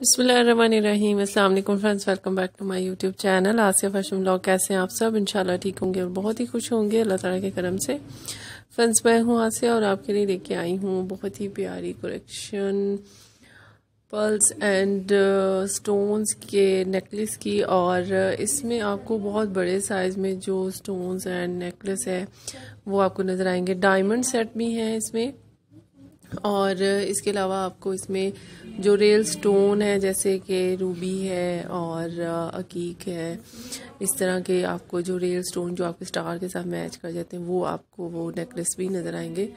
बसमीम अस्सलाम वालेकुम friends welcome back to my YouTube channel Asiya fashion blog कैसे हैं आप सब इंशाल्लाह ठीक होंगे और बहुत ही खुश होंगे अल्लाह ताला के करम से फ्रेंड्स मैं हूँ आसिया और आपके लिए लेके आई हूँ बहुत ही प्यारी कलेक्शन पर्ल्स एंड स्टोन्स के नेकलेस की और इसमें आपको बहुत बड़े साइज़ में जो स्टोन्स एंड नेकलेस है वो आपको नज़र आएंगे डायमंड सेट भी हैं इसमें और इसके अलावा आपको इसमें जो रेल स्टोन है जैसे कि रूबी है और अकीक है इस तरह के आपको जो रेल स्टोन जो आपके स्टार के साथ मैच कर जाते हैं वो आपको वो नेकलेस भी नज़र आएंगे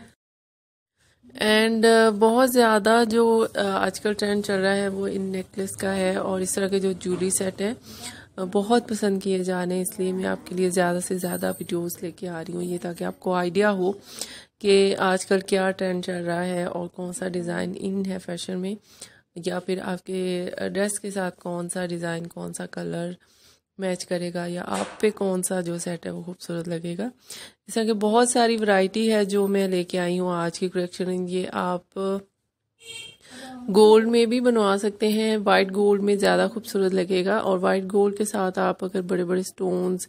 एंड uh, बहुत ज़्यादा जो uh, आजकल ट्रेंड चल रहा है वो इन नेकलेस का है और इस तरह के जो जूली सेट हैं uh, बहुत पसंद किए जा रहे हैं इसलिए मैं आपके लिए ज़्यादा से ज़्यादा वीडियोस लेके आ रही हूँ ये ताकि आपको आइडिया हो कि आजकल क्या ट्रेंड चल रहा है और कौन सा डिज़ाइन इन है फैशन में या फिर आपके ड्रेस uh, के साथ कौन सा डिज़ाइन कौन सा कलर मैच करेगा या आप पे कौन सा जो सेट है वो खूबसूरत लगेगा जैसा कि बहुत सारी वैरायटी है जो मैं लेके आई हूँ आज की कलेक्शन ये आप गोल्ड में भी बनवा सकते हैं वाइट गोल्ड में ज़्यादा खूबसूरत लगेगा और वाइट गोल्ड के साथ आप अगर बड़े बड़े स्टोन्स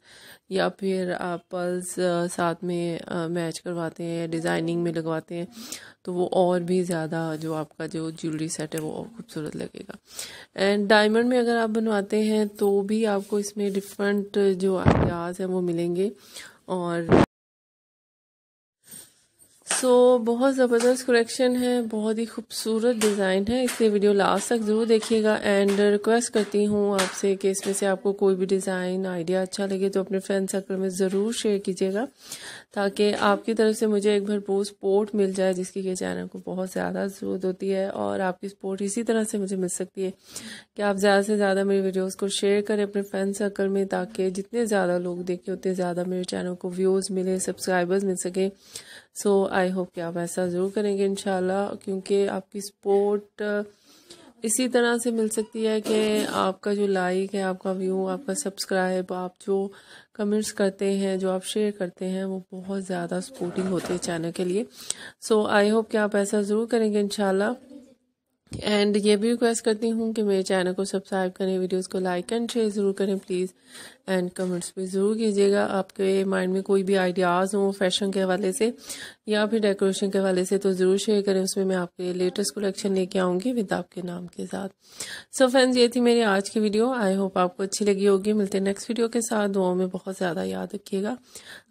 या फिर आप पल्स साथ में मैच करवाते हैं डिज़ाइनिंग में लगवाते हैं तो वो और भी ज़्यादा जो आपका जो ज्वेलरी सेट है वो और खूबसूरत लगेगा एंड डायमंड में अगर आप बनवाते हैं तो भी आपको इसमें डिफरेंट जो आइडियाज हैं वो मिलेंगे और सो so, बहुत ज़बरदस्त कलेक्शन है बहुत ही खूबसूरत डिज़ाइन है इसलिए वीडियो लास्ट तक ज़रूर देखिएगा एंड रिक्वेस्ट करती हूँ आपसे कि इसमें से आपको कोई भी डिज़ाइन आइडिया अच्छा लगे तो अपने फ्रेंड सर्कल में ज़रूर शेयर कीजिएगा ताकि आपकी तरफ से मुझे एक भरपूर सपोर्ट मिल जाए जिसकी कि चैनल को बहुत ज़्यादा ज़रूरत होती है और आपकी सपोर्ट इसी तरह से मुझे मिल सकती है कि आप ज़्यादा से ज़्यादा मेरी वीडियोज़ को शेयर करें अपने फ्रेंड सर्कल में ताकि जितने ज़्यादा लोग देखें उतने ज़्यादा मेरे चैनल को व्यूज़ मिले सब्सक्राइबर्स मिल सकें सो आई होप कि आप ऐसा ज़रूर करेंगे इन क्योंकि आपकी सपोर्ट uh, इसी तरह से मिल सकती है कि आपका जो लाइक है आपका व्यू आपका सब्सक्राइब आप जो कमेंट्स करते हैं जो आप शेयर करते हैं वो बहुत ज़्यादा सपोर्टिंग होती है चैनल के लिए सो आई होप कि आप ऐसा ज़रूर करेंगे इनशाला एंड ये भी रिक्वेस्ट करती हूँ कि मेरे चैनल को सब्सक्राइब करें वीडियोस को लाइक एंड शेयर ज़रूर करें प्लीज़ एंड कमेंट्स भी ज़रूर कीजिएगा आपके माइंड में कोई भी आइडियाज़ हों फैशन के हवाले से या फिर डेकोरेशन के हवाले से तो ज़रूर शेयर करें उसमें मैं आपके लेटेस्ट कलेक्शन लेके आऊँगी विद आपके नाम के साथ सो so फ्रेंड्स ये थी मेरी आज की वीडियो आई होप आपको अच्छी लगी होगी मिलते हैं नेक्स्ट वीडियो के साथ दुआओं में बहुत ज़्यादा याद रखिएगा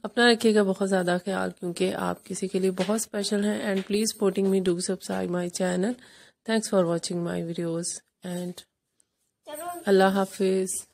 अपना रखिएगा बहुत ज़्यादा ख्याल क्योंकि आप किसी के लिए बहुत स्पेशल हैं and please supporting me do subscribe my channel Thanks for watching my videos and Allah Hafiz.